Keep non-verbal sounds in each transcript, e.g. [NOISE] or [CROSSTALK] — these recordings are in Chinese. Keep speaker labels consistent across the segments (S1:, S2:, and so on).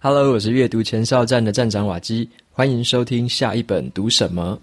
S1: Hello，我是阅读前哨站的站长瓦基，欢迎收听下一本读什么。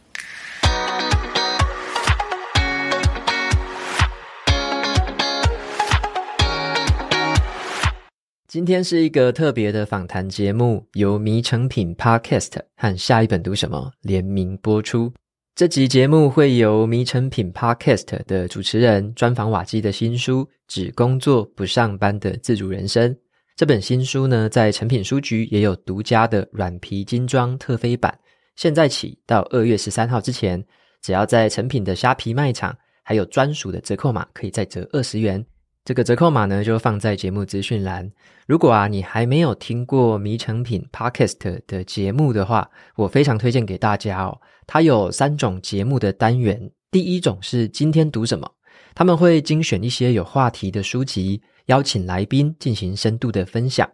S1: 今天是一个特别的访谈节目，由迷成品 Podcast 和下一本读什么联名播出。这集节目会由迷成品 Podcast 的主持人专访瓦基的新书《只工作不上班的自主人生》。这本新书呢，在诚品书局也有独家的软皮精装特飞版。现在起到二月十三号之前，只要在诚品的虾皮卖场，还有专属的折扣码，可以再折二十元。这个折扣码呢，就放在节目资讯栏。如果啊，你还没有听过迷成品 Podcast 的节目的话，我非常推荐给大家哦。它有三种节目的单元，第一种是今天读什么，他们会精选一些有话题的书籍。邀请来宾进行深度的分享。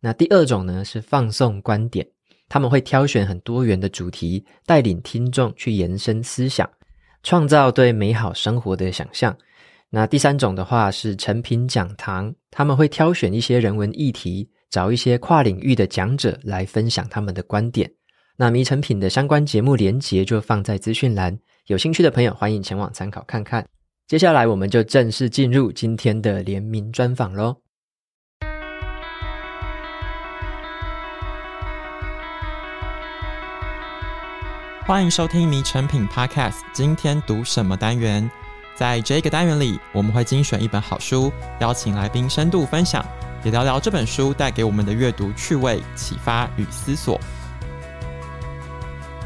S1: 那第二种呢是放送观点，他们会挑选很多元的主题，带领听众去延伸思想，创造对美好生活的想象。那第三种的话是成品讲堂，他们会挑选一些人文议题，找一些跨领域的讲者来分享他们的观点。那迷成品的相关节目连接就放在资讯栏，有兴趣的朋友欢迎前往参考看看。接下来，我们就正式进入今天的联名专访喽！
S2: 欢迎收听《迷成品》Podcast。今天读什么单元？在这个单元里，我们会精选一本好书，邀请来宾深度分享，也聊聊这本书带给我们的阅读趣味、启发与思索。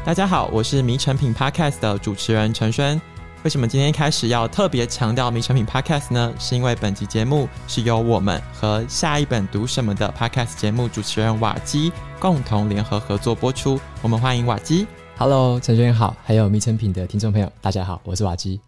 S2: 大家好，我是《迷成品》Podcast 的主持人陈轩。为什么今天开始要特别强调《迷成品》Podcast 呢？是因为本集节目是由我们和下一本读什么的 Podcast 节目主持人瓦基共同联合合作播出。我们欢迎瓦基，Hello，陈轩好，还有《迷成品》的听众朋友，大家好，我是瓦基。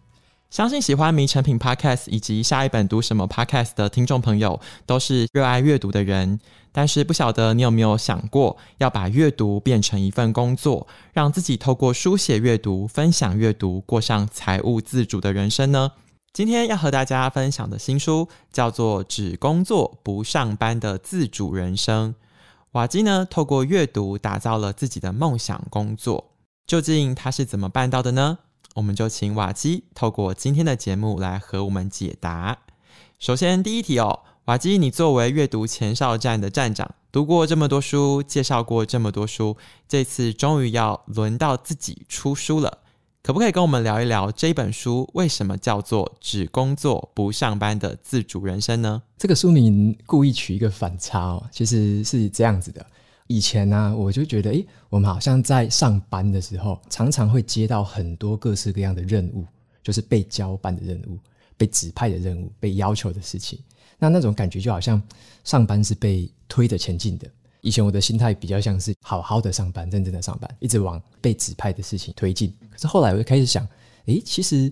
S2: 相信喜欢迷成品 podcast 以及下一本读什么 podcast 的听众朋友，都是热爱阅读的人。但是，不晓得你有没有想过，要把阅读变成一份工作，让自己透过书写、阅读、分享阅读，过上财务自主的人生呢？今天要和大家分享的新书叫做《只工作不上班的自主人生》。瓦基呢，透过阅读打造了自己的梦想工作，究竟他是怎么办到的呢？我们就请瓦基透过今天的节目来和我们解答。首先第一题哦，瓦基，你作为阅读前哨站的站长，读过这么多书，介绍过这么多书，这次终于要轮到自己出书了，可不可以跟我们聊一聊这本书为什么叫做《只工作不上班的自主人生》呢？
S1: 这个书名故意取一个反差哦，其实是这样子的。以前呢，我就觉得，哎，我们好像在上班的时候，常常会接到很多各式各样的任务，就是被交办的任务、被指派的任务、被要求的事情。那那种感觉就好像上班是被推着前进的。以前我的心态比较像是好好的上班，认真的上班，一直往被指派的事情推进。可是后来我就开始想，哎，其实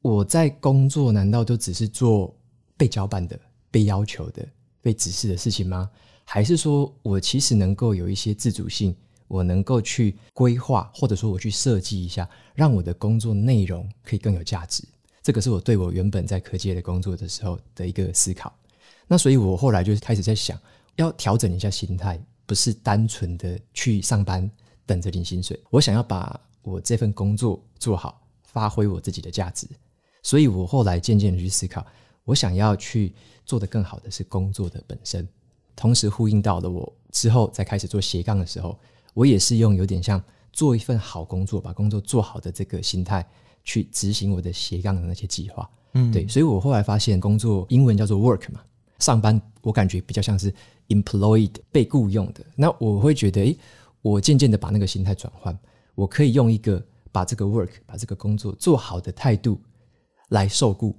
S1: 我在工作，难道都只是做被交办的、被要求的、被指示的事情吗？还是说我其实能够有一些自主性，我能够去规划，或者说我去设计一下，让我的工作内容可以更有价值。这个是我对我原本在科技的工作的时候的一个思考。那所以，我后来就开始在想要调整一下心态，不是单纯的去上班等着领薪水。我想要把我这份工作做好，发挥我自己的价值。所以，我后来渐渐去思考，我想要去做的更好的是工作的本身。同时呼应到了我之后再开始做斜杠的时候，我也是用有点像做一份好工作、把工作做好的这个心态去执行我的斜杠的那些计划。嗯，对，所以我后来发现，工作英文叫做 work 嘛，上班我感觉比较像是 employed 被雇佣的。那我会觉得，哎，我渐渐的把那个心态转换，我可以用一个把这个 work 把这个工作做好的态度来受雇，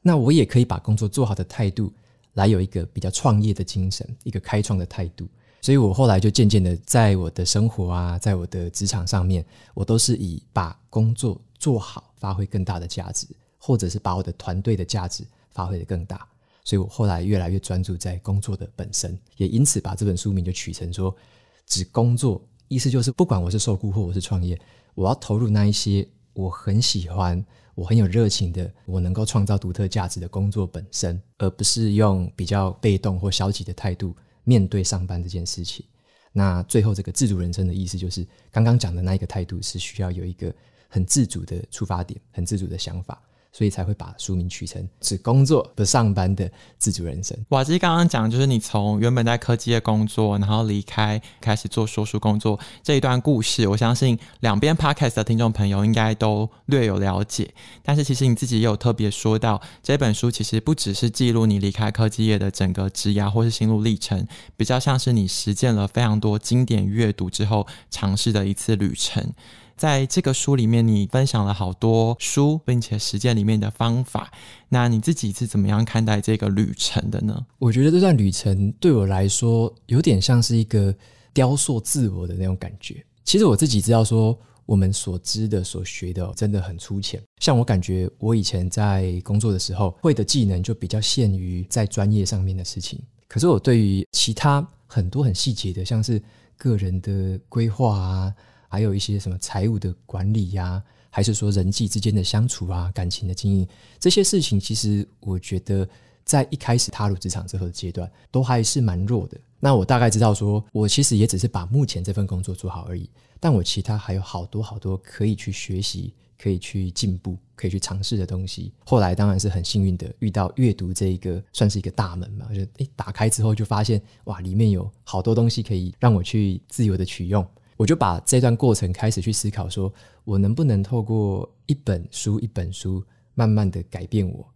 S1: 那我也可以把工作做好的态度。来有一个比较创业的精神，一个开创的态度，所以我后来就渐渐的在我的生活啊，在我的职场上面，我都是以把工作做好，发挥更大的价值，或者是把我的团队的价值发挥的更大。所以我后来越来越专注在工作的本身，也因此把这本书名就取成说“只工作”，意思就是不管我是受雇或我是创业，我要投入那一些。我很喜欢，我很有热情的，我能够创造独特价值的工作本身，而不是用比较被动或消极的态度面对上班这件事情。那最后这个自主人生的意思，就是刚刚讲的那一个态度，是需要有一个很自主的出发点，很自主的想法。所以才会把书名取成“只工作
S2: 不上班的自主人生”。瓦基刚刚讲就是你从原本在科技业工作，然后离开开始做说书工作这一段故事。我相信两边 podcast 的听众朋友应该都略有了解。但是其实你自己也有特别说到，这本书其实不只是记录你离开科技业的整个职涯或是心路历程，比较像是你实践了非常多经典阅读之后尝试的一次旅程。在这个书里面，你分享了好多书，并且实践里面的方法。那你自己是怎么样看待这个旅程的呢？
S1: 我觉得这段旅程对我来说，有点像是一个雕塑自我的那种感觉。其实我自己知道，说我们所知的、所学的，真的很粗浅。像我感觉，我以前在工作的时候，会的技能就比较限于在专业上面的事情。可是我对于其他很多很细节的，像是个人的规划啊。还有一些什么财务的管理呀，还是说人际之间的相处啊，感情的经营这些事情，其实我觉得在一开始踏入职场之后的阶段，都还是蛮弱的。那我大概知道，说我其实也只是把目前这份工作做好而已，但我其他还有好多好多可以去学习、可以去进步、可以去尝试的东西。后来当然是很幸运的，遇到阅读这一个算是一个大门嘛，就诶打开之后就发现哇，里面有好多东西可以让我去自由的取用。我就把这段过程开始去思考，说我能不能透过一本书一本书，慢慢的改变我，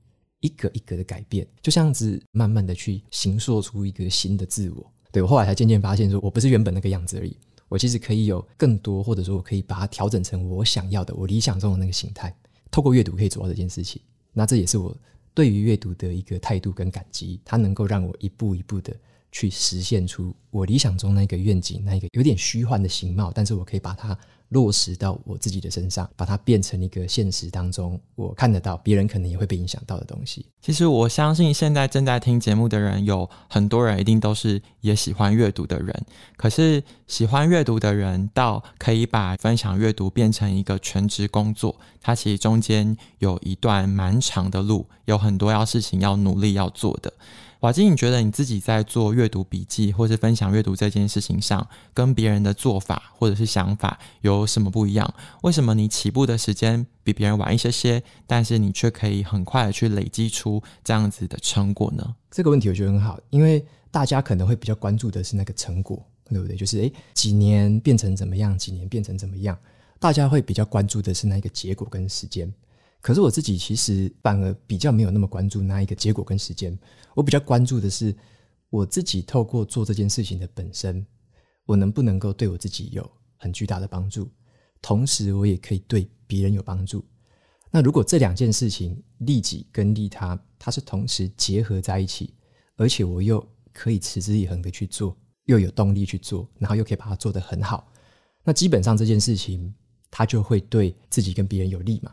S1: 一个一个的改变，就这样子慢慢的去形塑出一个新的自我。对我后来才渐渐发现，说我不是原本那个样子而已，我其实可以有更多，或者说我可以把它调整成我想要的，我理想中的那个形态。透过阅读可以做到这件事情，那这也是我对于阅读的一个态度跟感激，它能够让我一步一步的。去实现出我理想中那个愿景，那一个有点虚幻的形貌，但是我可以把它落实到我自己的身上，把它变成一个现实当中我看得到，别人可能也会被影响到的东西。
S2: 其实我相信现在正在听节目的人，有很多人一定都是也喜欢阅读的人。可是喜欢阅读的人，到可以把分享阅读变成一个全职工作，它其实中间有一段蛮长的路，有很多要事情要努力要做的。瓦金，你觉得你自己在做阅读笔记或是分享阅读这件事情上，跟别人的做法或者是想法有什么不一样？为什么你起步的时间比别人晚一些些，但是你却可以很快的去累积出这样子的成果呢？
S1: 这个问题我觉得很好，因为大家可能会比较关注的是那个成果，对不对？就是诶，几年变成怎么样，几年变成怎么样？大家会比较关注的是那个结果跟时间。可是我自己其实反而比较没有那么关注那一个结果跟时间，我比较关注的是我自己透过做这件事情的本身，我能不能够对我自己有很巨大的帮助，同时我也可以对别人有帮助。那如果这两件事情利己跟利他，它是同时结合在一起，而且我又可以持之以恒的去做，又有动力去做，然后又可以把它做得很好，那基本上这件事情它就会对自己跟别人有利嘛。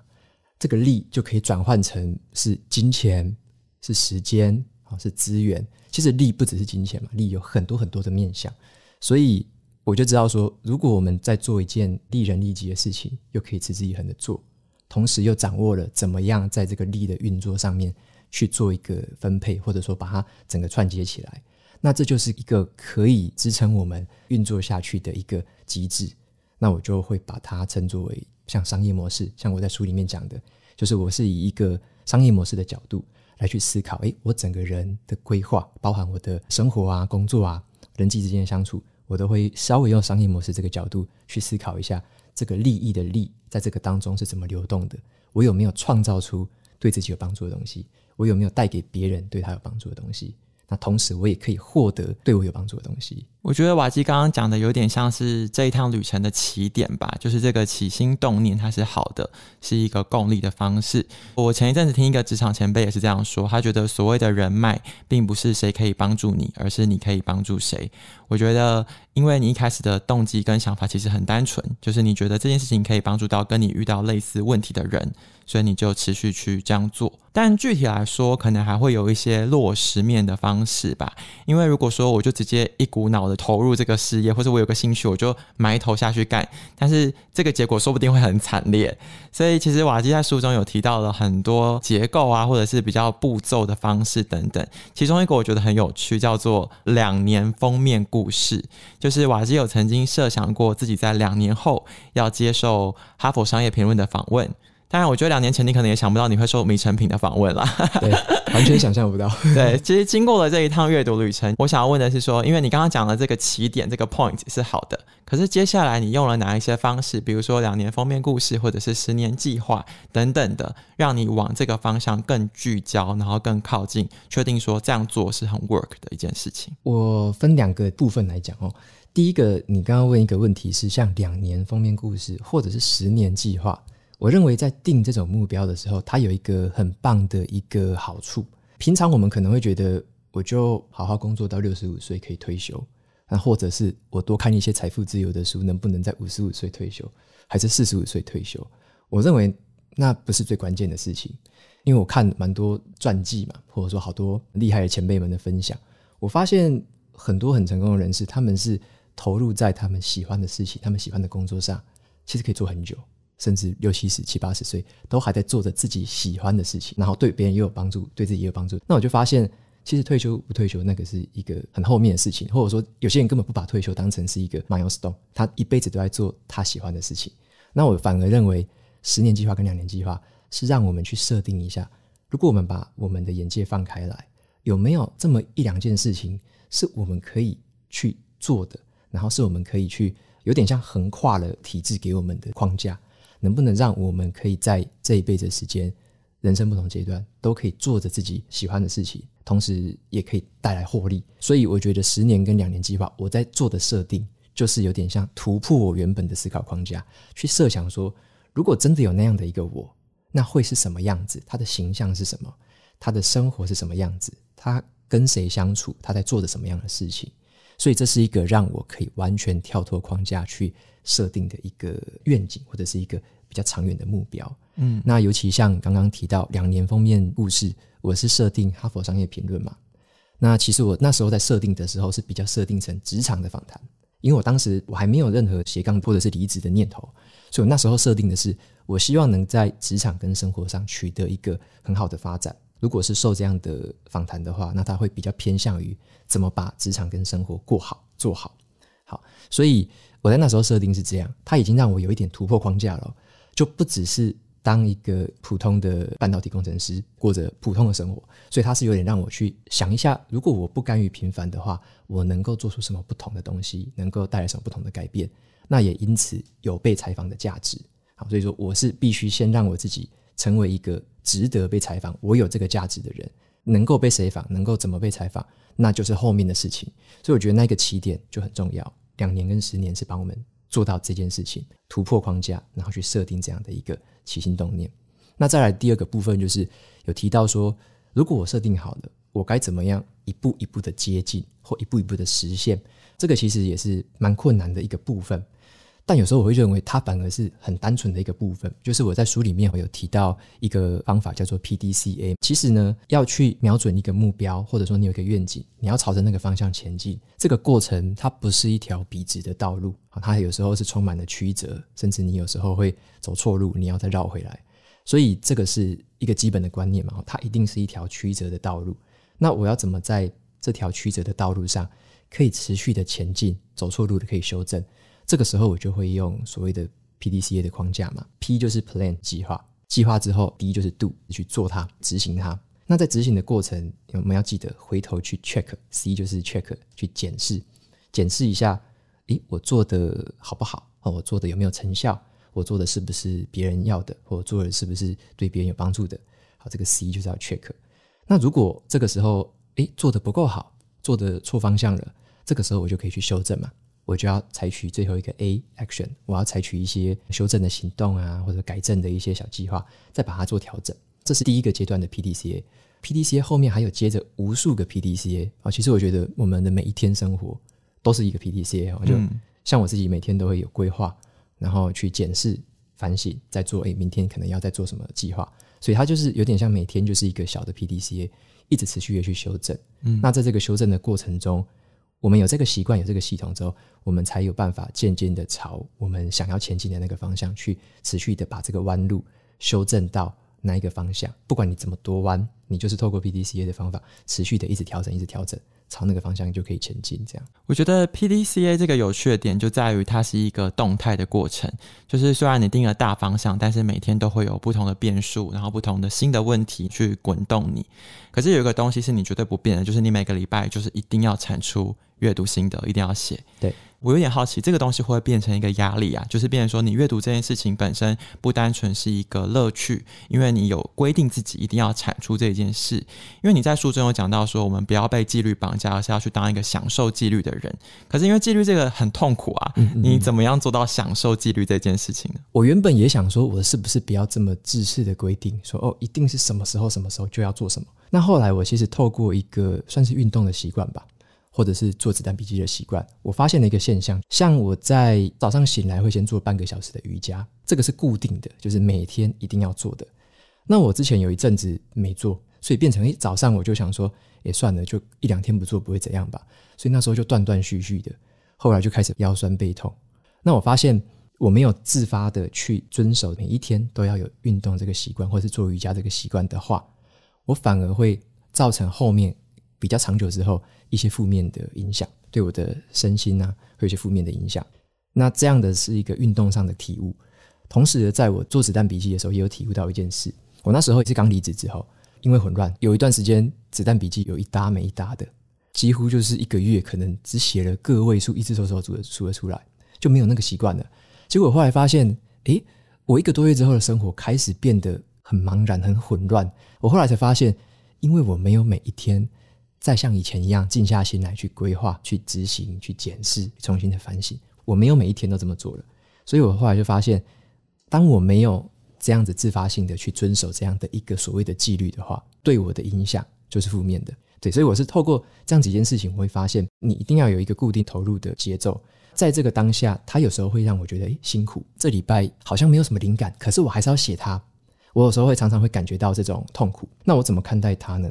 S1: 这个利就可以转换成是金钱、是时间啊，是资源。其实利不只是金钱嘛，利有很多很多的面向。所以我就知道说，如果我们在做一件利人利己的事情，又可以持之以恒的做，同时又掌握了怎么样在这个利的运作上面去做一个分配，或者说把它整个串接起来，那这就是一个可以支撑我们运作下去的一个机制。那我就会把它称作为像商业模式，像我在书里面讲的，就是我是以一个商业模式的角度来去思考，诶，我整个人的规划，包含我的生活啊、工作啊、人际之间的相处，我都会稍微用商业模式这个角度去思考一下，这个利益的利在这个当中是怎么流动的？我有没有创造出对自己有帮助的东西？我有没有带给别人对他有帮助的东西？那同时，我也可以获得对我有帮助的东西。
S2: 我觉得瓦基刚刚讲的有点像是这一趟旅程的起点吧，就是这个起心动念它是好的，是一个共力的方式。我前一阵子听一个职场前辈也是这样说，他觉得所谓的人脉，并不是谁可以帮助你，而是你可以帮助谁。我觉得，因为你一开始的动机跟想法其实很单纯，就是你觉得这件事情可以帮助到跟你遇到类似问题的人，所以你就持续去这样做。但具体来说，可能还会有一些落实面的方式吧。因为如果说我就直接一股脑的。投入这个事业，或者我有个兴趣，我就埋头下去干。但是这个结果说不定会很惨烈，所以其实瓦基在书中有提到了很多结构啊，或者是比较步骤的方式等等。其中一个我觉得很有趣，叫做两年封面故事，就是瓦基有曾经设想过自己在两年后要接受哈佛商业评论的访问。当然，我觉得两年前你可能也想不到你会受米成品的访问啦，[LAUGHS] 对，完全想象不到。[LAUGHS] 对，其实经过了这一趟阅读旅程，我想要问的是说，因为你刚刚讲的这个起点，这个 point 是好的，可是接下来你用了哪一些方式，比如说两年封面故事，或者是十年计划等等的，让你往这个方向更聚焦，然后更靠近，确定说这样做是很 work 的一件事情。
S1: 我分两个部分来讲哦。第一个，你刚刚问一个问题，是像两年封面故事，或者是十年计划。我认为，在定这种目标的时候，它有一个很棒的一个好处。平常我们可能会觉得，我就好好工作到六十五岁可以退休，那或者是我多看一些财富自由的书，能不能在五十五岁退休，还是四十五岁退休？我认为那不是最关键的事情，因为我看蛮多传记嘛，或者说好多厉害的前辈们的分享，我发现很多很成功的人士，他们是投入在他们喜欢的事情、他们喜欢的工作上，其实可以做很久。甚至六七十、七八十岁都还在做着自己喜欢的事情，然后对别人也有帮助，对自己也有帮助。那我就发现，其实退休不退休，那个是一个很后面的事情。或者说，有些人根本不把退休当成是一个 l e stone，他一辈子都在做他喜欢的事情。那我反而认为，十年计划跟两年计划是让我们去设定一下，如果我们把我们的眼界放开来，有没有这么一两件事情是我们可以去做的，然后是我们可以去有点像横跨了体制给我们的框架。能不能让我们可以在这一辈子时间、人生不同阶段，都可以做着自己喜欢的事情，同时也可以带来获利？所以我觉得十年跟两年计划，我在做的设定就是有点像突破我原本的思考框架，去设想说，如果真的有那样的一个我，那会是什么样子？他的形象是什么？他的生活是什么样子？他跟谁相处？他在做着什么样的事情？所以这是一个让我可以完全跳脱框架去设定的一个愿景，或者是一个。比较长远的目标，嗯，那尤其像刚刚提到两年封面故事，我是设定《哈佛商业评论》嘛。那其实我那时候在设定的时候是比较设定成职场的访谈，因为我当时我还没有任何斜杠或者是离职的念头，所以那时候设定的是我希望能在职场跟生活上取得一个很好的发展。如果是受这样的访谈的话，那他会比较偏向于怎么把职场跟生活过好、做好。好，所以我在那时候设定是这样，他已经让我有一点突破框架了。就不只是当一个普通的半导体工程师，过着普通的生活，所以它是有点让我去想一下，如果我不甘于平凡的话，我能够做出什么不同的东西，能够带来什么不同的改变，那也因此有被采访的价值。好，所以说我是必须先让我自己成为一个值得被采访，我有这个价值的人，能够被采访，能够怎么被采访，那就是后面的事情。所以我觉得那个起点就很重要，两年跟十年是帮我们。做到这件事情，突破框架，然后去设定这样的一个起心动念。那再来第二个部分，就是有提到说，如果我设定好了，我该怎么样一步一步的接近，或一步一步的实现？这个其实也是蛮困难的一个部分。但有时候我会认为，它反而是很单纯的一个部分。就是我在书里面我有提到一个方法，叫做 P D C A。其实呢，要去瞄准一个目标，或者说你有一个愿景，你要朝着那个方向前进。这个过程它不是一条笔直的道路啊，它有时候是充满了曲折，甚至你有时候会走错路，你要再绕回来。所以这个是一个基本的观念嘛，它一定是一条曲折的道路。那我要怎么在这条曲折的道路上可以持续的前进？走错路的可以修正。这个时候我就会用所谓的 PDCA 的框架嘛，P 就是 plan 计划，计划之后 D 就是 do 去做它，执行它。那在执行的过程，我们要记得回头去 check，C 就是 check 去检视，检视一下，诶，我做的好不好？哦，我做的有没有成效？我做的是不是别人要的？或做的是不是对别人有帮助的？好，这个 C 就是要 check。那如果这个时候，诶，做的不够好，做的错方向了，这个时候我就可以去修正嘛。我就要采取最后一个 A action，我要采取一些修正的行动啊，或者改正的一些小计划，再把它做调整。这是第一个阶段的 P D C A。P D C A 后面还有接着无数个 P D C A 啊。其实我觉得我们的每一天生活都是一个 P D C A。就像我自己每天都会有规划，然后去检视、反省，再做诶，明天可能要再做什么计划。所以它就是有点像每天就是一个小的 P D C A，一直持续的去修正。嗯，那在这个修正的过程中。我们有这个习惯，有这个系统之后，我们才有办法渐渐的朝我们想要前进的那个方向去持续的把这个弯路修正到那一个方向。不管你怎么多弯，你就是透过 P D C A 的方法持续的一直调整，一直调整，朝那个方向就可以前进。这样，
S2: 我觉得 P D C A 这个有趣的点就在于它是一个动态的过程。就是虽然你定了大方向，但是每天都会有不同的变数，然后不同的新的问题去滚动你。可是有一个东西是你绝对不变的，就是你每个礼拜就是一定要产出。阅读心得一定要写。对我有点好奇，这个东西会不变成一个压力啊？就是变成说，你阅读这件事情本身不单纯是一个乐趣，因为你有规定自己一定要产出这件事。因为你在书中有讲到说，我们不要被纪律绑架，而是要去当一个享受纪律的人。可是因为纪律这个很痛苦啊，你怎么样做到享受纪律这件事情呢？
S1: 我原本也想说，我是不是不要这么自私的规定？说哦，一定是什么时候什么时候就要做什么。那后来我其实透过一个算是运动的习惯吧。或者是做子弹笔记的习惯，我发现了一个现象，像我在早上醒来会先做半个小时的瑜伽，这个是固定的，就是每天一定要做的。那我之前有一阵子没做，所以变成一早上我就想说，也算了，就一两天不做不会怎样吧，所以那时候就断断续续的，后来就开始腰酸背痛。那我发现我没有自发的去遵守每一天都要有运动这个习惯，或者是做瑜伽这个习惯的话，我反而会造成后面比较长久之后。一些负面的影响，对我的身心呢，会有一些负面的影响。那这样的是一个运动上的体悟。同时在我做子弹笔记的时候，也有体悟到一件事。我那时候也是刚离职之后，因为混乱，有一段时间子弹笔记有一搭没一搭的，几乎就是一个月可能只写了个位数，一只手手数的数了出来，就没有那个习惯了。结果后来发现，诶，我一个多月之后的生活开始变得很茫然、很混乱。我后来才发现，因为我没有每一天。再像以前一样静下心来去规划、去执行、去检视、重新的反省。我没有每一天都这么做了，所以我后来就发现，当我没有这样子自发性的去遵守这样的一个所谓的纪律的话，对我的影响就是负面的。对，所以我是透过这样几件事情，我会发现你一定要有一个固定投入的节奏。在这个当下，他有时候会让我觉得辛苦。这礼拜好像没有什么灵感，可是我还是要写它。我有时候会常常会感觉到这种痛苦。那我怎么看待它呢？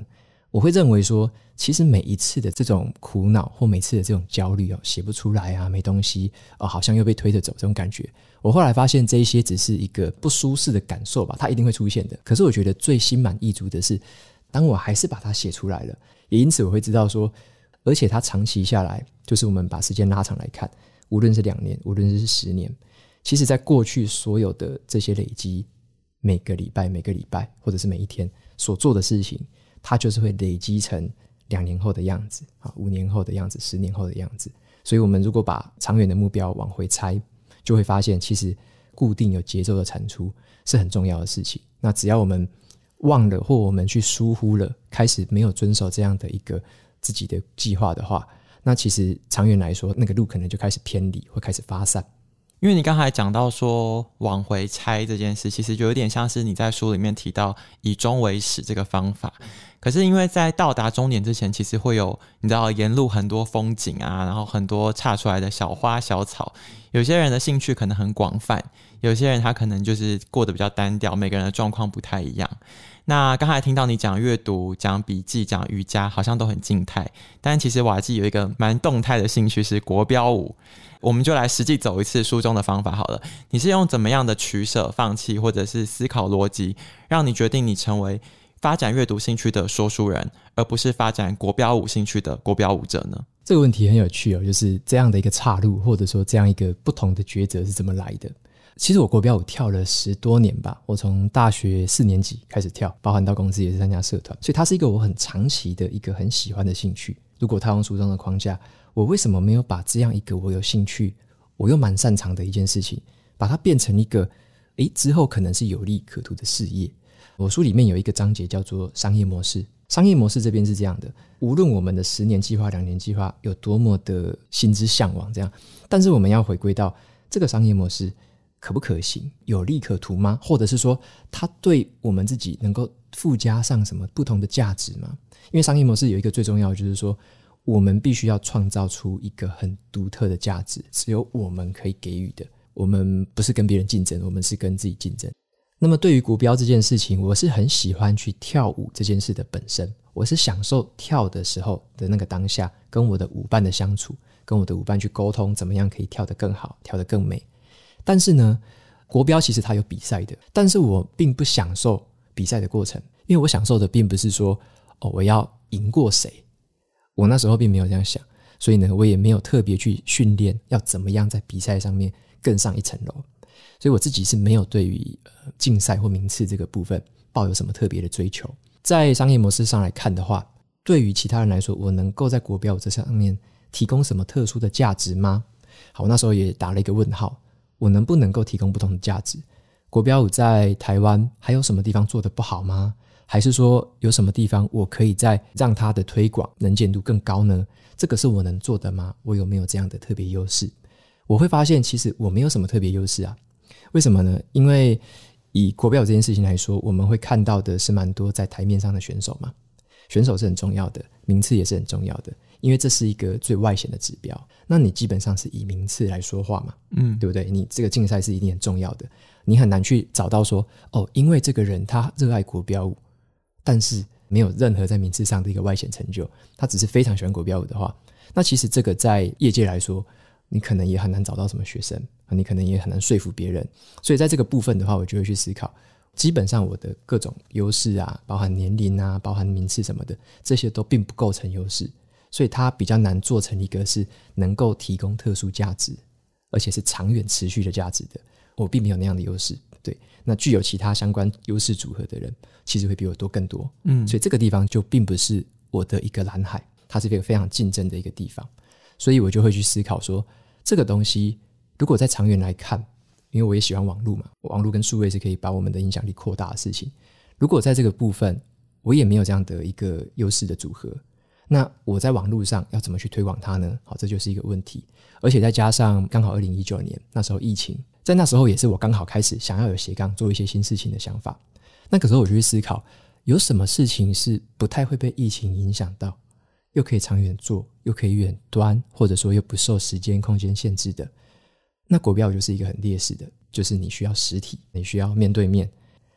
S1: 我会认为说，其实每一次的这种苦恼或每次的这种焦虑哦，写不出来啊，没东西哦，好像又被推着走这种感觉，我后来发现这一些只是一个不舒适的感受吧，它一定会出现的。可是我觉得最心满意足的是，当我还是把它写出来了，也因此我会知道说，而且它长期下来，就是我们把时间拉长来看，无论是两年，无论是十年，其实在过去所有的这些累积，每个礼拜、每个礼拜或者是每一天所做的事情。它就是会累积成两年后的样子啊，五年后的样子，十年后的样子。所以，我们如果把长远的目标往回拆，就会发现，其实固定有节奏的产出是很重要的事情。那只要我们忘了，或我们去疏忽了，开始没有遵守这样的一个自己的计划的话，那其实长远来说，那个路可能就开始偏离，会开始发散。
S2: 因为你刚才讲到说往回拆这件事，其实就有点像是你在书里面提到以终为始这个方法。可是因为在到达终点之前，其实会有你知道沿路很多风景啊，然后很多岔出来的小花小草。有些人的兴趣可能很广泛，有些人他可能就是过得比较单调。每个人的状况不太一样。那刚才听到你讲阅读、讲笔记、讲瑜伽，好像都很静态，但其实瓦基有一个蛮动态的兴趣是国标舞。我们就来实际走一次书中的方法好了。你是用怎么样的取舍、放弃，或者是思考逻辑，让你决定你成为发展阅读兴趣的说书人，而不是发展国标舞兴趣的国标舞者呢？
S1: 这个问题很有趣哦，就是这样的一个岔路，或者说这样一个不同的抉择是怎么来的？其实我国标我跳了十多年吧，我从大学四年级开始跳，包含到公司也是参加社团，所以它是一个我很长期的一个很喜欢的兴趣。如果套用书中的框架，我为什么没有把这样一个我有兴趣、我又蛮擅长的一件事情，把它变成一个，诶之后可能是有利可图的事业？我书里面有一个章节叫做商业模式，商业模式这边是这样的：无论我们的十年计划、两年计划有多么的心之向往，这样，但是我们要回归到这个商业模式。可不可行？有利可图吗？或者是说，它对我们自己能够附加上什么不同的价值吗？因为商业模式有一个最重要，就是说，我们必须要创造出一个很独特的价值，只有我们可以给予的。我们不是跟别人竞争，我们是跟自己竞争。那么，对于国标这件事情，我是很喜欢去跳舞这件事的本身，我是享受跳的时候的那个当下，跟我的舞伴的相处，跟我的舞伴去沟通，怎么样可以跳得更好，跳得更美。但是呢，国标其实它有比赛的，但是我并不享受比赛的过程，因为我享受的并不是说哦我要赢过谁，我那时候并没有这样想，所以呢，我也没有特别去训练要怎么样在比赛上面更上一层楼，所以我自己是没有对于呃竞赛或名次这个部分抱有什么特别的追求。在商业模式上来看的话，对于其他人来说，我能够在国标这上面提供什么特殊的价值吗？好，我那时候也打了一个问号。我能不能够提供不同的价值？国标舞在台湾还有什么地方做的不好吗？还是说有什么地方我可以再让它的推广能见度更高呢？这个是我能做的吗？我有没有这样的特别优势？我会发现，其实我没有什么特别优势啊。为什么呢？因为以国标舞这件事情来说，我们会看到的是蛮多在台面上的选手嘛，选手是很重要的，名次也是很重要的。因为这是一个最外显的指标，那你基本上是以名次来说话嘛？嗯，对不对？你这个竞赛是一定很重要的，你很难去找到说哦，因为这个人他热爱国标舞，但是没有任何在名次上的一个外显成就，他只是非常喜欢国标舞的话，那其实这个在业界来说，你可能也很难找到什么学生，你可能也很难说服别人。所以在这个部分的话，我就会去思考，基本上我的各种优势啊，包含年龄啊，包含名次什么的，这些都并不构成优势。所以它比较难做成一个是能够提供特殊价值，而且是长远持续的价值的。我并没有那样的优势，对。那具有其他相关优势组合的人，其实会比我多更多。嗯，所以这个地方就并不是我的一个蓝海，它是一个非常竞争的一个地方。所以我就会去思考说，这个东西如果在长远来看，因为我也喜欢网络嘛，网络跟数位是可以把我们的影响力扩大的事情。如果在这个部分，我也没有这样的一个优势的组合。那我在网络上要怎么去推广它呢？好，这就是一个问题。而且再加上刚好二零一九年那时候疫情，在那时候也是我刚好开始想要有斜杠做一些新事情的想法。那可是我去思考，有什么事情是不太会被疫情影响到，又可以长远做，又可以远端，或者说又不受时间空间限制的？那国标就是一个很劣势的，就是你需要实体，你需要面对面，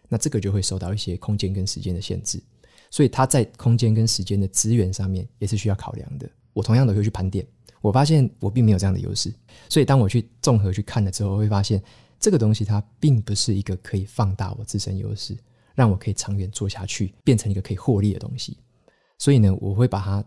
S1: 那这个就会受到一些空间跟时间的限制。所以它在空间跟时间的资源上面也是需要考量的。我同样的会去盘点，我发现我并没有这样的优势。所以当我去综合去看了之后，会发现这个东西它并不是一个可以放大我自身优势，让我可以长远做下去，变成一个可以获利的东西。所以呢，我会把它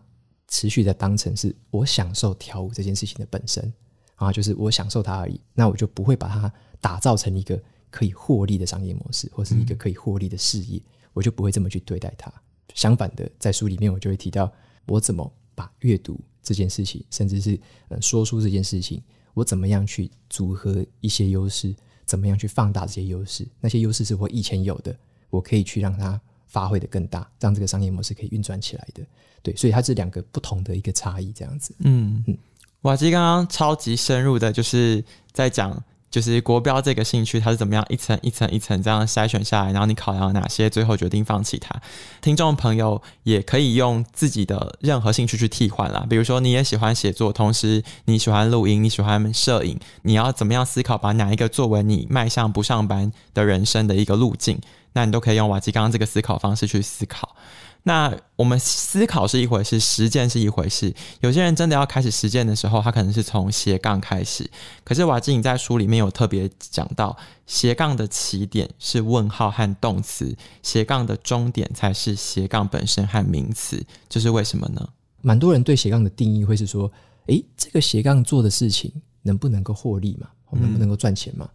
S1: 持续的当成是我享受跳舞这件事情的本身啊，就是我享受它而已。那我就不会把它打造成一个可以获利的商业模式，或是一个可以获利的事业，我就不会这么去对待它。相反的，在书里面我就会提到我怎么把阅读这件事情，甚至是嗯，说书这件事情，我怎么样去组合一些优势，怎么样去放大这些优势？那些优势是我以前有的，我可以去让它发挥的更大，让这个商业模式可以运转起来的。对，所以它是两个不同的一个差异，这样子。
S2: 嗯嗯，哇，其实刚刚超级深入的，就是在讲。就是国标这个兴趣，它是怎么样一层一层一层这样筛选下来，然后你考量哪些，最后决定放弃它。听众朋友也可以用自己的任何兴趣去替换啦，比如说你也喜欢写作，同时你喜欢录音，你喜欢摄影，你要怎么样思考把哪一个作为你迈向不上班的人生的一个路径，那你都可以用瓦吉刚这个思考方式去思考。那我们思考是一回事，实践是一回事。有些人真的要开始实践的时候，他可能是从斜杠开始。可是瓦吉你在书里面有特别讲到，斜杠的起点是问号和动词，斜杠的终点才是斜杠本身和名词。这是为什么呢？
S1: 蛮多人对斜杠的定义会是说，哎，这个斜杠做的事情能不能够获利嘛？能不能够赚钱嘛？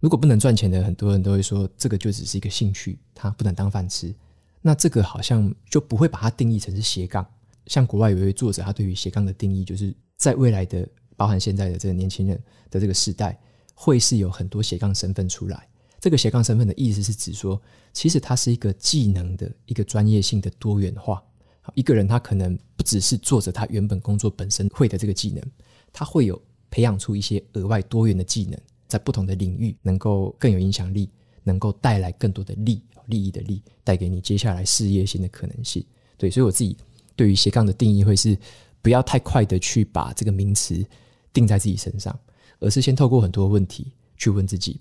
S1: 如果不能赚钱的，很多人都会说，这个就只是一个兴趣，它不能当饭吃。那这个好像就不会把它定义成是斜杠。像国外有一位作者，他对于斜杠的定义，就是在未来的，包含现在的这个年轻人的这个时代，会是有很多斜杠身份出来。这个斜杠身份的意思是指说，其实它是一个技能的一个专业性的多元化。一个人他可能不只是做着他原本工作本身会的这个技能，他会有培养出一些额外多元的技能，在不同的领域能够更有影响力，能够带来更多的利利益的利带给你接下来事业性的可能性，对，所以我自己对于斜杠的定义会是不要太快的去把这个名词定在自己身上，而是先透过很多问题去问自己，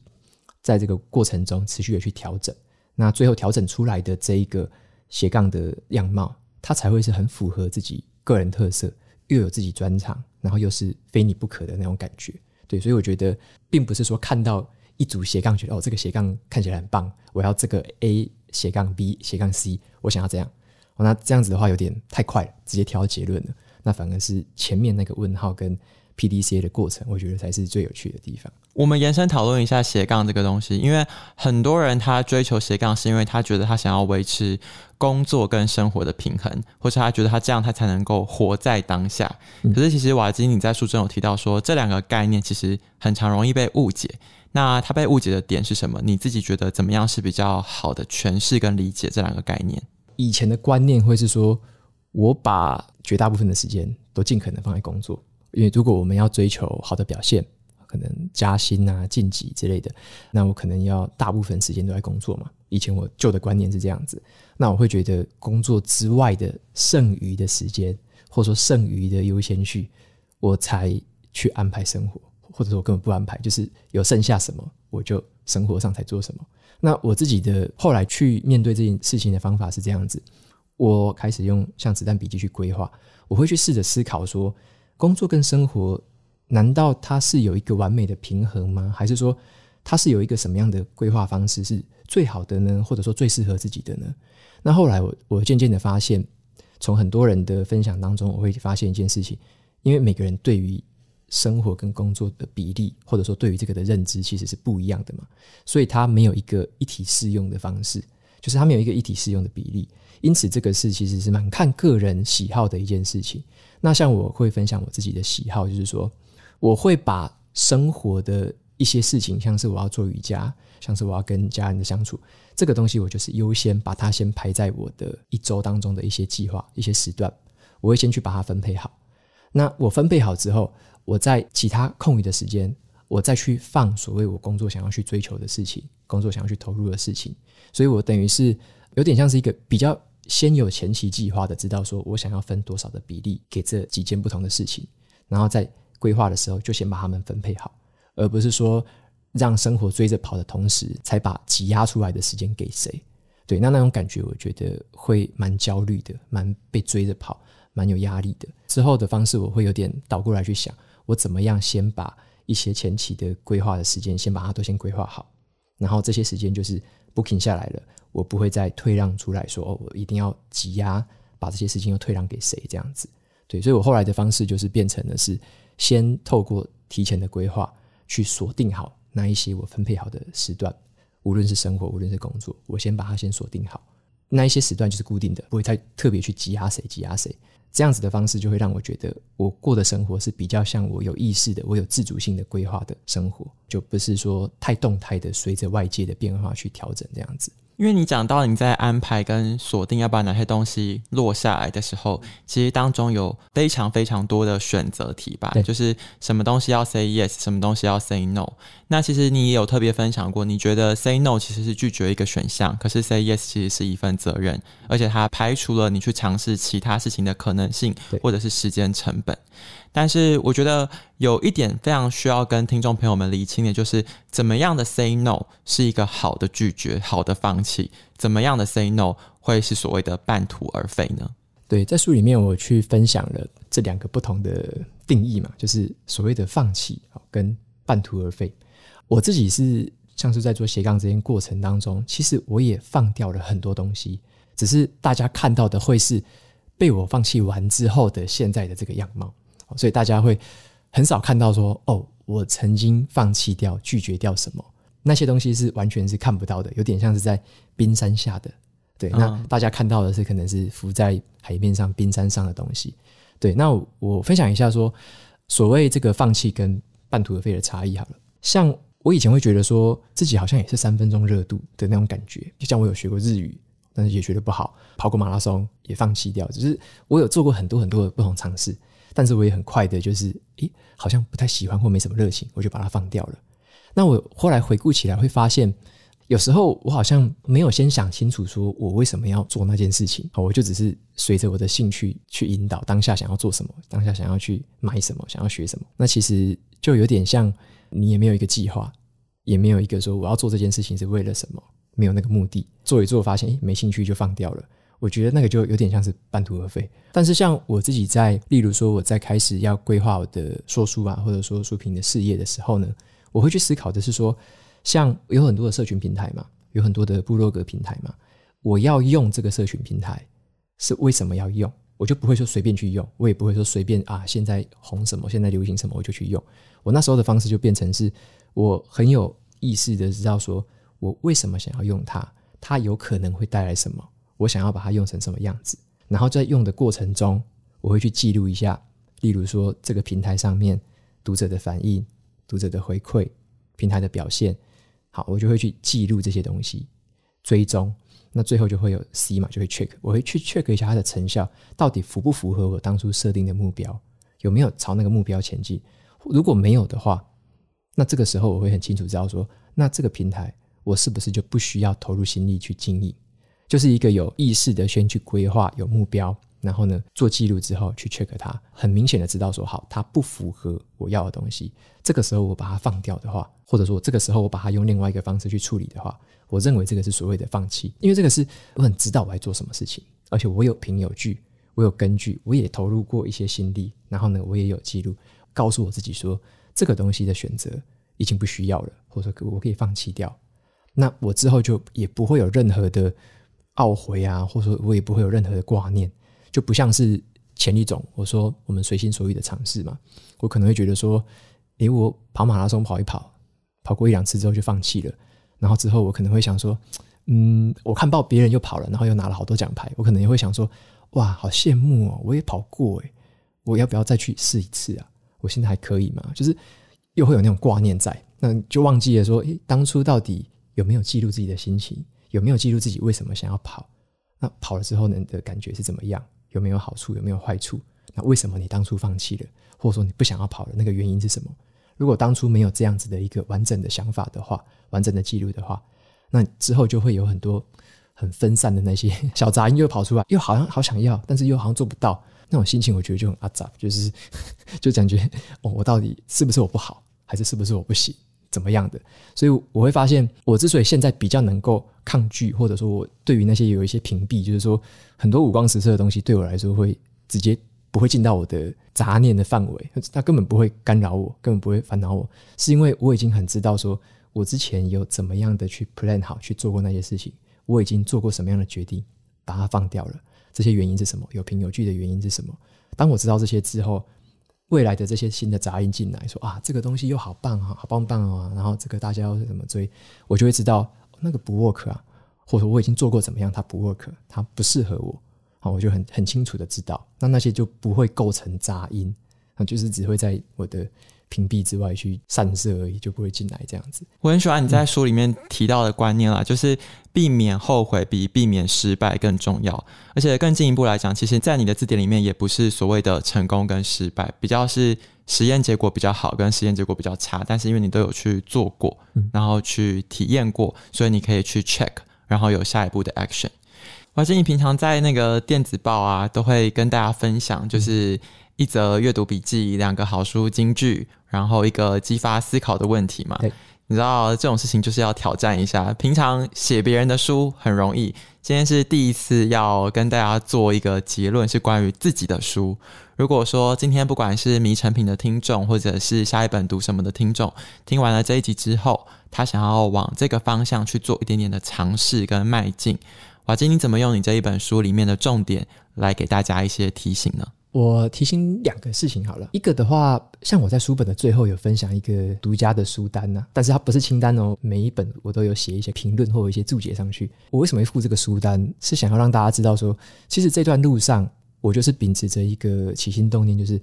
S1: 在这个过程中持续的去调整，那最后调整出来的这一个斜杠的样貌，它才会是很符合自己个人特色，又有自己专长，然后又是非你不可的那种感觉，对，所以我觉得并不是说看到。一组斜杠觉得哦，这个斜杠看起来很棒，我要这个 A 斜杠 B 斜杠 C，我想要这样？那这样子的话有点太快了，直接挑结论了。那反而是前面那个问号跟。P D C A 的过程，我觉得才是最有趣的地方。
S2: 我们延伸讨论一下斜杠这个东西，因为很多人他追求斜杠，是因为他觉得他想要维持工作跟生活的平衡，或是他觉得他这样他才能够活在当下。可是其实瓦基你在书中有提到说，这两个概念其实很常容易被误解。那他被误解的点是什么？你自己觉得怎么样是比较好的诠释跟理解这两个概念？
S1: 以前的观念会是说我把绝大部分的时间都尽可能放在工作。因为如果我们要追求好的表现，可能加薪啊、晋级之类的，那我可能要大部分时间都在工作嘛。以前我旧的观念是这样子，那我会觉得工作之外的剩余的时间，或者说剩余的优先序，我才去安排生活，或者说我根本不安排，就是有剩下什么我就生活上才做什么。那我自己的后来去面对这件事情的方法是这样子，我开始用像子弹笔记去规划，我会去试着思考说。工作跟生活，难道它是有一个完美的平衡吗？还是说它是有一个什么样的规划方式是最好的呢？或者说最适合自己的呢？那后来我我渐渐的发现，从很多人的分享当中，我会发现一件事情，因为每个人对于生活跟工作的比例，或者说对于这个的认知，其实是不一样的嘛，所以它没有一个一体适用的方式。就是他们有一个一体适用的比例，因此这个是其实是蛮看个人喜好的一件事情。那像我会分享我自己的喜好，就是说我会把生活的一些事情，像是我要做瑜伽，像是我要跟家人的相处，这个东西我就是优先把它先排在我的一周当中的一些计划、一些时段，我会先去把它分配好。那我分配好之后，我在其他空余的时间。我再去放所谓我工作想要去追求的事情，工作想要去投入的事情，所以我等于是有点像是一个比较先有前期计划的，知道说我想要分多少的比例给这几件不同的事情，然后在规划的时候就先把它们分配好，而不是说让生活追着跑的同时才把挤压出来的时间给谁。对，那那种感觉我觉得会蛮焦虑的，蛮被追着跑，蛮有压力的。之后的方式我会有点倒过来去想，我怎么样先把。一些前期的规划的时间，先把它都先规划好，然后这些时间就是 booking 下来了，我不会再退让出来，说哦，我一定要挤压，把这些事情又退让给谁这样子。对，所以我后来的方式就是变成了是先透过提前的规划去锁定好那一些我分配好的时段，无论是生活，无论是工作，我先把它先锁定好，那一些时段就是固定的，不会太特别去挤压谁，挤压谁。这样子的方式就会让我觉得，我过的生活是比较像我有意识的，我有自主性的规划的生活，就不是说太动态的，随着外界的变化去调整这样子。
S2: 因为你讲到你在安排跟锁定要把哪些东西落下来的时候，其实当中有非常非常多的选择题吧？就是什么东西要 say yes，什么东西要 say no。那其实你也有特别分享过，你觉得 say no 其实是拒绝一个选项，可是 say yes 其实是一份责任，而且它排除了你去尝试其他事情的可能性，或者是时间成本。但是我觉得有一点非常需要跟听众朋友们厘清的，就是怎么样的 “say no” 是一个好的拒绝、好的放弃？怎么样的 “say no” 会是所谓的半途而废呢？
S1: 对，在书里面我去分享了这两个不同的定义嘛，就是所谓的放弃跟半途而废。我自己是像是在做斜杠这件过程当中，其实我也放掉了很多东西，只是大家看到的会是被我放弃完之后的现在的这个样貌。所以大家会很少看到说哦，我曾经放弃掉、拒绝掉什么那些东西是完全是看不到的，有点像是在冰山下的。对，那大家看到的是可能是浮在海面上、冰山上的东西。对，那我分享一下说，所谓这个放弃跟半途而废的差异好了。像我以前会觉得说自己好像也是三分钟热度的那种感觉，就像我有学过日语，但是也学的不好，跑过马拉松也放弃掉，只是我有做过很多很多的不同尝试。但是我也很快的，就是诶，好像不太喜欢或没什么热情，我就把它放掉了。那我后来回顾起来，会发现有时候我好像没有先想清楚，说我为什么要做那件事情，我就只是随着我的兴趣去引导当下想要做什么，当下想要去买什么，想要学什么。那其实就有点像你也没有一个计划，也没有一个说我要做这件事情是为了什么，没有那个目的，做一做发现诶没兴趣就放掉了。我觉得那个就有点像是半途而废。但是像我自己在，例如说我在开始要规划我的说书啊，或者说书评的事业的时候呢，我会去思考的是说，像有很多的社群平台嘛，有很多的部落格平台嘛，我要用这个社群平台是为什么要用？我就不会说随便去用，我也不会说随便啊，现在红什么，现在流行什么我就去用。我那时候的方式就变成是我很有意识的知道说，我为什么想要用它，它有可能会带来什么。我想要把它用成什么样子？然后在用的过程中，我会去记录一下，例如说这个平台上面读者的反应、读者的回馈、平台的表现。好，我就会去记录这些东西，追踪。那最后就会有 C 嘛，就会 check。我会去 check 一下它的成效，到底符不符合我当初设定的目标？有没有朝那个目标前进？如果没有的话，那这个时候我会很清楚知道说，那这个平台我是不是就不需要投入心力去经营？就是一个有意识的，先去规划有目标，然后呢做记录之后去 check 它，很明显的知道说好它不符合我要的东西。这个时候我把它放掉的话，或者说这个时候我把它用另外一个方式去处理的话，我认为这个是所谓的放弃，因为这个是我很知道我要做什么事情，而且我有凭有据，我有根据，我也投入过一些心力，然后呢我也有记录，告诉我自己说这个东西的选择已经不需要了，或者说我可以放弃掉。那我之后就也不会有任何的。懊悔啊，或者说我也不会有任何的挂念，就不像是前一种。我说我们随心所欲的尝试嘛，我可能会觉得说，诶，我跑马拉松跑一跑，跑过一两次之后就放弃了。然后之后我可能会想说，嗯，我看到别人又跑了，然后又拿了好多奖牌，我可能也会想说，哇，好羡慕哦，我也跑过诶，我要不要再去试一次啊？我现在还可以吗？就是又会有那种挂念在，那就忘记了说，诶，当初到底有没有记录自己的心情？有没有记录自己为什么想要跑？那跑了之后呢的感觉是怎么样？有没有好处？有没有坏处？那为什么你当初放弃了，或者说你不想要跑了？那个原因是什么？如果当初没有这样子的一个完整的想法的话，完整的记录的话，那之后就会有很多很分散的那些 [LAUGHS] 小杂音又跑出来，又好像好想要，但是又好像做不到，那种心情我觉得就很阿杂，就是 [LAUGHS] 就感觉哦，我到底是不是我不好，还是是不是我不行？怎么样的？所以我会发现，我之所以现在比较能够抗拒，或者说我对于那些有一些屏蔽，就是说很多五光十色的东西对我来说会直接不会进到我的杂念的范围，它根本不会干扰我，根本不会烦恼我，是因为我已经很知道，说我之前有怎么样的去 plan 好去做过那些事情，我已经做过什么样的决定，把它放掉了。这些原因是什么？有凭有据的原因是什么？当我知道这些之后。未来的这些新的杂音进来，说啊，这个东西又好棒啊，好棒棒啊，然后这个大家要怎么追，我就会知道那个不 work 啊，或者我已经做过怎么样，它不 work，它不适合我，好，我就很很清楚的知道，那那些就不会构成杂音，就是只会在我的。屏蔽之外去散射而已，就不会进来这样子。
S2: 我很喜欢你在书里面提到的观念啦，就是避免后悔比避免失败更重要。而且更进一步来讲，其实在你的字典里面也不是所谓的成功跟失败，比较是实验结果比较好跟实验结果比较差。但是因为你都有去做过，然后去体验过，所以你可以去 check，然后有下一步的 action。我还你平常在那个电子报啊，都会跟大家分享，就是。一则阅读笔记，两个好书金句，然后一个激发思考的问题嘛。你知道这种事情就是要挑战一下。平常写别人的书很容易，今天是第一次要跟大家做一个结论，是关于自己的书。如果说今天不管是迷成品的听众，或者是下一本读什么的听众，听完了这一集之后，他想要往这个方向去做一点点的尝试跟迈进。华金，你怎么用你这一本书里面的重点来给大家一些提醒呢？
S1: 我提醒两个事情好了，一个的话，像我在书本的最后有分享一个独家的书单呢，但是它不是清单哦，每一本我都有写一些评论或一些注解上去。我为什么会附这个书单？是想要让大家知道说，其实这段路上，我就是秉持着一个起心动念，就是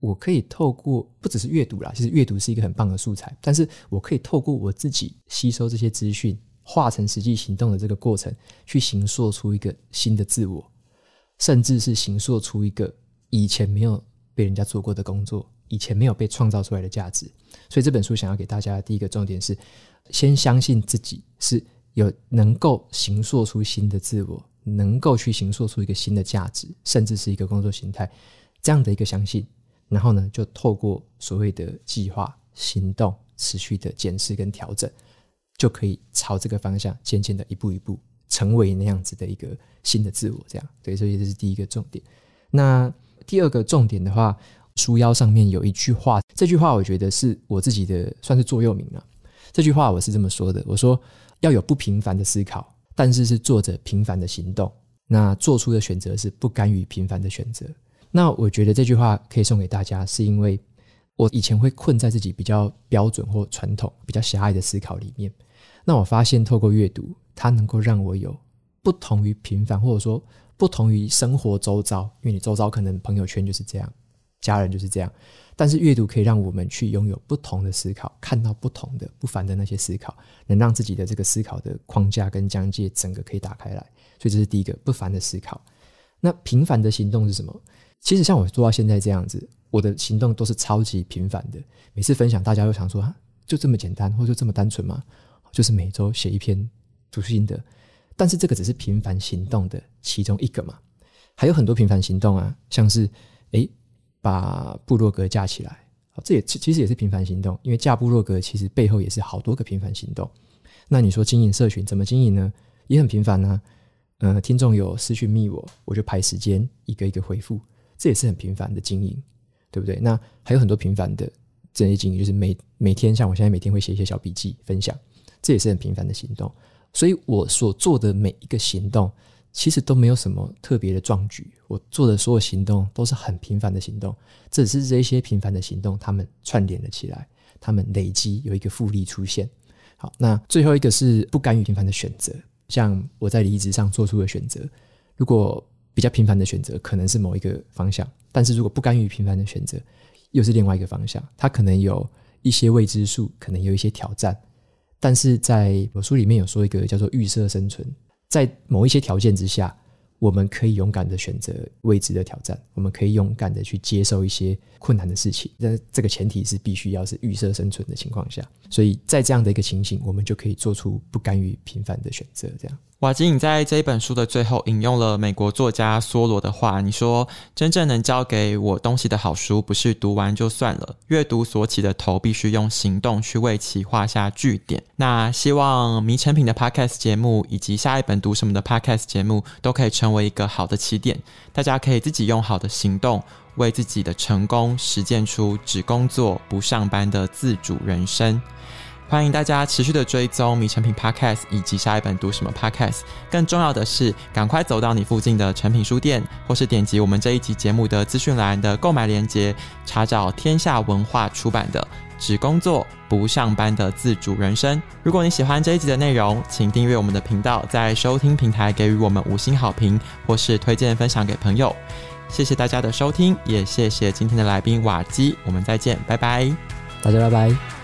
S1: 我可以透过不只是阅读啦，其实阅读是一个很棒的素材，但是我可以透过我自己吸收这些资讯，化成实际行动的这个过程，去形塑出一个新的自我，甚至是形塑出一个。以前没有被人家做过的工作，以前没有被创造出来的价值，所以这本书想要给大家第一个重点是：先相信自己是有能够形塑出新的自我，能够去形塑出一个新的价值，甚至是一个工作形态这样的一个相信。然后呢，就透过所谓的计划、行动、持续的检视跟调整，就可以朝这个方向渐渐的一步一步成为那样子的一个新的自我。这样对，所以这是第一个重点。那第二个重点的话，书腰上面有一句话，这句话我觉得是我自己的算是座右铭了。这句话我是这么说的：我说要有不平凡的思考，但是是做着平凡的行动。那做出的选择是不甘于平凡的选择。那我觉得这句话可以送给大家，是因为我以前会困在自己比较标准或传统、比较狭隘的思考里面。那我发现透过阅读，它能够让我有不同于平凡，或者说。不同于生活周遭，因为你周遭可能朋友圈就是这样，家人就是这样。但是阅读可以让我们去拥有不同的思考，看到不同的不凡的那些思考，能让自己的这个思考的框架跟疆界整个可以打开来。所以这是第一个不凡的思考。那平凡的行动是什么？其实像我做到现在这样子，我的行动都是超级平凡的。每次分享，大家又想说啊，就这么简单，或就这么单纯吗？就是每周写一篇读书心得。但是这个只是平凡行动的其中一个嘛，还有很多平凡行动啊，像是哎把部落格架起来，这也其实也是平凡行动，因为架部落格其实背后也是好多个平凡行动。那你说经营社群怎么经营呢？也很平凡啊，嗯，听众有私讯密我，我就排时间一个一个回复，这也是很平凡的经营，对不对？那还有很多平凡的这些经营，就是每每天像我现在每天会写一些小笔记分享，这也是很平凡的行动。所以我所做的每一个行动，其实都没有什么特别的壮举。我做的所有行动都是很平凡的行动，只是这一些平凡的行动，他们串联了起来，他们累积有一个复利出现。好，那最后一个是不甘于平凡的选择，像我在离职上做出的选择。如果比较平凡的选择，可能是某一个方向；但是如果不甘于平凡的选择，又是另外一个方向。它可能有一些未知数，可能有一些挑战。但是在我书里面有说一个叫做预设生存，在某一些条件之下，我们可以勇敢的选择未知的挑战，我们可以勇敢的去接受一些困难的事情。那这个前提是必须要是预设生存的情况下，所以在这样的一个情形，我们就可以做出不甘于平凡的选择，这样。
S2: 瓦吉你在这一本书的最后引用了美国作家梭罗的话，你说：“真正能教给我东西的好书，不是读完就算了。阅读所起的头，必须用行动去为其画下句点。”那希望《迷成品》的 podcast 节目以及下一本《读什么》的 podcast 节目都可以成为一个好的起点。大家可以自己用好的行动，为自己的成功实践出只工作不上班的自主人生。欢迎大家持续的追踪《米成品 Podcast》以及下一本读什么 Podcast。更重要的是，赶快走到你附近的成品书店，或是点击我们这一集节目的资讯栏的购买链接，查找天下文化出版的《只工作不上班的自主人生》。如果你喜欢这一集的内容，请订阅我们的频道，在收听平台给予我们五星好评，或是推荐分享给朋友。谢谢大家的收听，也谢谢今天的来宾瓦基。我们再见，拜拜，大家拜拜。